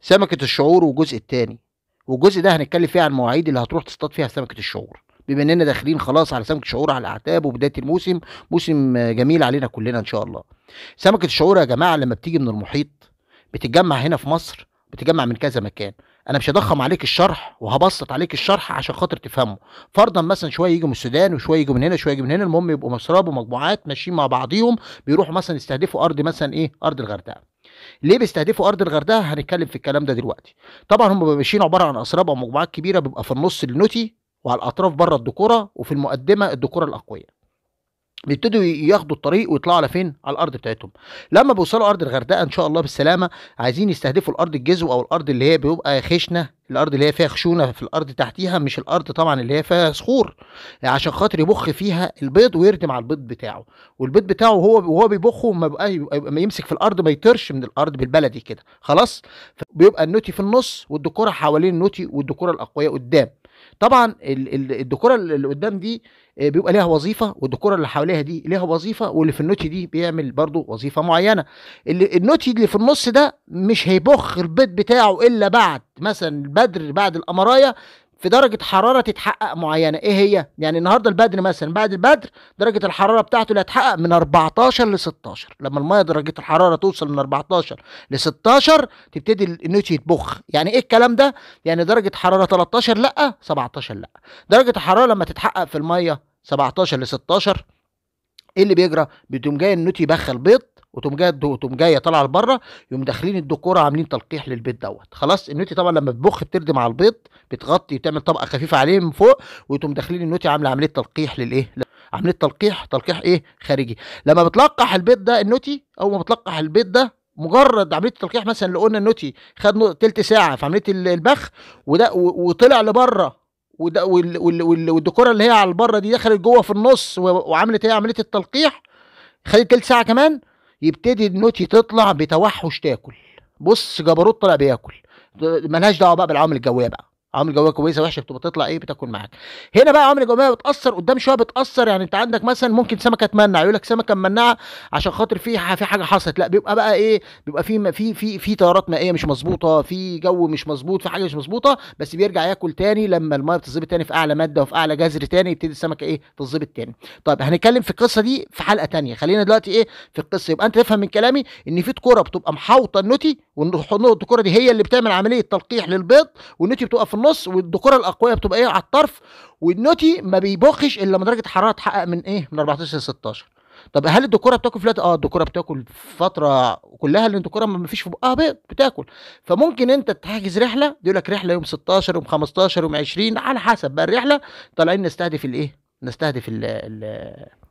سمكة الشعور والجزء التاني والجزء ده هنتكلم فيه عن المواعيد اللي هتروح تصطاد فيها سمكة الشعور بما اننا داخلين خلاص على سمكة الشعور على الاعتاب وبداية الموسم موسم جميل علينا كلنا ان شاء الله سمكة الشعور يا جماعة لما بتيجي من المحيط بتتجمع هنا في مصر بتتجمع من كذا مكان انا مش هضخم عليك الشرح وهبسط عليك الشرح عشان خاطر تفهمه فرضا مثلا شويه يجوا من السودان وشويه يجوا من هنا شويه يجوا من هنا المهم يبقوا مسراب ومجموعات ماشيين مع بعضيهم بيروحوا مثلا يستهدفوا ارض مثلا ايه ارض الغردقه ليه بيستهدفوا ارض الغردقه هنتكلم في الكلام ده دلوقتي طبعا هم ماشيين عباره عن اسراب او مجموعات كبيره بيبقى في النص النوتي وعلى الاطراف بره الدكوره وفي المقدمه الدكوره الاقوياء بيبتدوا ياخدوا الطريق ويطلعوا على فين على الارض بتاعتهم لما بيوصلوا ارض الغردقه ان شاء الله بالسلامه عايزين يستهدفوا الارض الجزو او الارض اللي هي بيبقى خشنه الارض اللي هي فيها خشونه في الارض تحتيها مش الارض طبعا اللي هي فيها صخور يعني عشان خاطر يبخ فيها البيض ويردم على البيض بتاعه والبيض بتاعه هو وهو بيبخه ما بيبقى يمسك في الارض ما يطرش من الارض بالبلدي كده خلاص بيبقى النوتي في النص والدكوره حوالين النوتي والدكوره الاقوياء قدام طبعا الدكوره اللي قدام دي آه، بيبقى ليها وظيفه والدكوره اللي حواليها دي ليها وظيفه واللي في النوتي دي بيعمل برضو وظيفه معينه اللي النوتي اللي في النص ده مش هيبخ البيض بتاعه الا بعد مثلا البدر بعد الامرايه في درجه حراره تتحقق معينه ايه هي يعني النهارده البدر مثلا بعد البدر درجه الحراره بتاعته اللي هتحقق من 14 ل 16 لما الميه درجه الحراره توصل من 14 ل 16 تبتدي النوتي يتبخ يعني ايه الكلام ده يعني درجه حراره 13 لا 17 لا درجه الحراره لما تتحقق في الميه 17 ل 16 ايه اللي بيجرى بتقوم جاي النوت يبخ البيض وتقوم جايه وتقوم جايه طالعه لبره يقوم داخلين الدكوره عاملين تلقيح للبيض دوت خلاص النوتي طبعا لما تبخ بترد مع البيض بتغطي وتعمل طبقه خفيفه عليه من فوق وتقوم داخلين النوتي عامله عمليه تلقيح للايه عمليه تلقيح تلقيح ايه خارجي لما بتلقح البيض ده النوتي اول ما بتلقح البيض ده مجرد عمليه التلقيح مثلا لو قلنا النوتي خد تلت ساعه في عمليه البخ وده وطلع لبره والديكوره اللي هي على البره دي دخلت جوه في النص وعملت هي عمليه التلقيح خدت تلت ساعه كمان يبتدي النوتي تطلع بتوحش تاكل بص جبروت طلع بياكل ملهاش دعوه بقى بالعوامل الجويه بقى عوامل جويه كويسه وحشه بتبقى تطلع ايه بتاكل معاك هنا بقى عوامل جويه بتاثر قدام شويه بتاثر يعني انت عندك مثلا ممكن سمكه تمنع يقول لك سمكه ممنعه عشان خاطر في في حاجه حصلت لا بيبقى بقى ايه بيبقى في في في في تيارات مائيه مش مظبوطه في جو مش مظبوط في حاجه مش مظبوطه بس بيرجع ياكل تاني لما الميه بتظبط تاني في اعلى ماده وفي اعلى جذر تاني يبتدي السمكه ايه تظبط تاني طيب هنتكلم في القصه دي في حلقه تانية خلينا دلوقتي ايه في القصه يبقى انت تفهم من كلامي ان في كوره بتبقى محاوطه النوتي والكوره دي هي اللي بتعمل عمليه تلقيح للبيض والنوتي بتبقى في النص والذكور الاقوياء بتبقى ايه على الطرف والنوتي ما بيبخش الا لما درجه الحراره تحقق من ايه من 14 ل 16 طب هل الدكوره بتاكل فلات اه الدكوره بتاكل فتره كلها لان الدكوره ما فيش في بقها بيض بتاكل فممكن انت تحجز رحله يقول لك رحله يوم 16 يوم 15 يوم 20 على حسب بقى الرحله طالعين نستهدف الايه نستهدف الـ الـ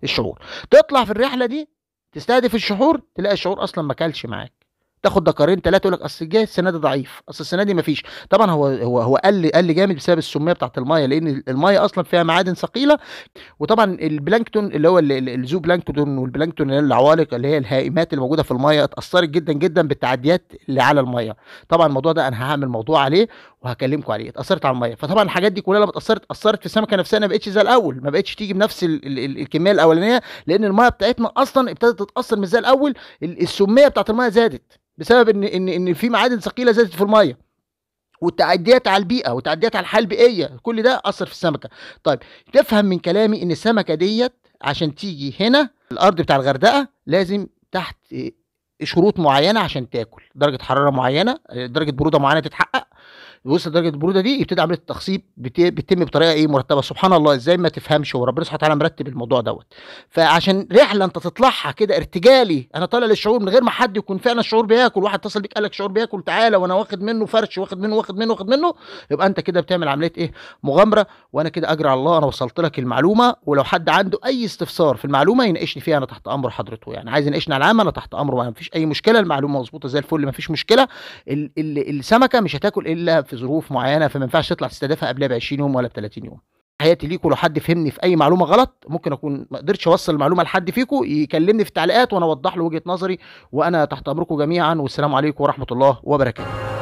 الشعور تطلع في الرحله دي تستهدف الشحور تلاقي الشعور اصلا ما كلش معاك تاخد دكارين ثلاثه يقول لك اصل الجاي السنه دي ضعيف اصل السنه دي مفيش طبعا هو هو هو قل قل جامد بسبب السميه بتاعت المايه لان المايه اصلا فيها معادن ثقيله وطبعا البلانكتون اللي هو الزو بلانكتون والبلانكتون اللي هي العوالق اللي هي الهائمات اللي موجوده في المايه اتاثرت جدا جدا بالتعديات اللي على المايه طبعا الموضوع ده انا هعمل موضوع عليه وهكلمكم عليه اتاثرت على الميه فطبعا الحاجات دي كلها لما اتاثرت اثرت في السمكه نفسها ما بقتش زي الاول ما بقتش تيجي بنفس ال ال ال الكميه الاولانيه لان الميه بتاعتنا اصلا ابتدت تتاثر مش زي الاول السميه بتاعت الميه زادت بسبب ان ان ان في معادن ثقيله زادت في الميه والتعديات على البيئه والتعديات على الحاله البيئيه كل ده اثر في السمكه طيب تفهم من كلامي ان السمكه ديت عشان تيجي هنا الارض بتاع الغردقه لازم تحت شروط معينه عشان تاكل درجه حراره معينه درجه بروده معينه تتحقق وصل لدرجه البروده دي يبتدي عمليه التخصيب بتتم بطريقه ايه مرتبه سبحان الله ازاي ما تفهمش وربنا سبحانه وتعالى مرتب الموضوع دوت فعشان رحله انت تطلعها كده ارتجالي انا طالع للشعور من غير ما حد يكون فعلا الشعور بياكل واحد اتصل بيك قال لك شعور بياكل تعالى وانا واخد منه فرش واخد منه واخد منه واخد منه يبقى انت كده بتعمل عمليه ايه مغامره وانا كده اجري على الله انا وصلت لك المعلومه ولو حد عنده اي استفسار في المعلومه يناقشني فيها انا تحت امر حضرته يعني عايز يناقشني على العامه انا تحت امره ما فيش اي مشكله المعلومه مظبوطه زي الفل ما فيش مشكله السمكه مش هتاكل الا في ظروف معينه فما ينفعش تطلع تستهدفها قبلها ب 20 يوم ولا ب 30 يوم حياتي ليكم لو حد فهمني في اي معلومه غلط ممكن اكون ما قدرتش اوصل المعلومه لحد فيكم يكلمني في التعليقات وانا اوضح له وجهه نظري وانا تحت امركم جميعا والسلام عليكم ورحمه الله وبركاته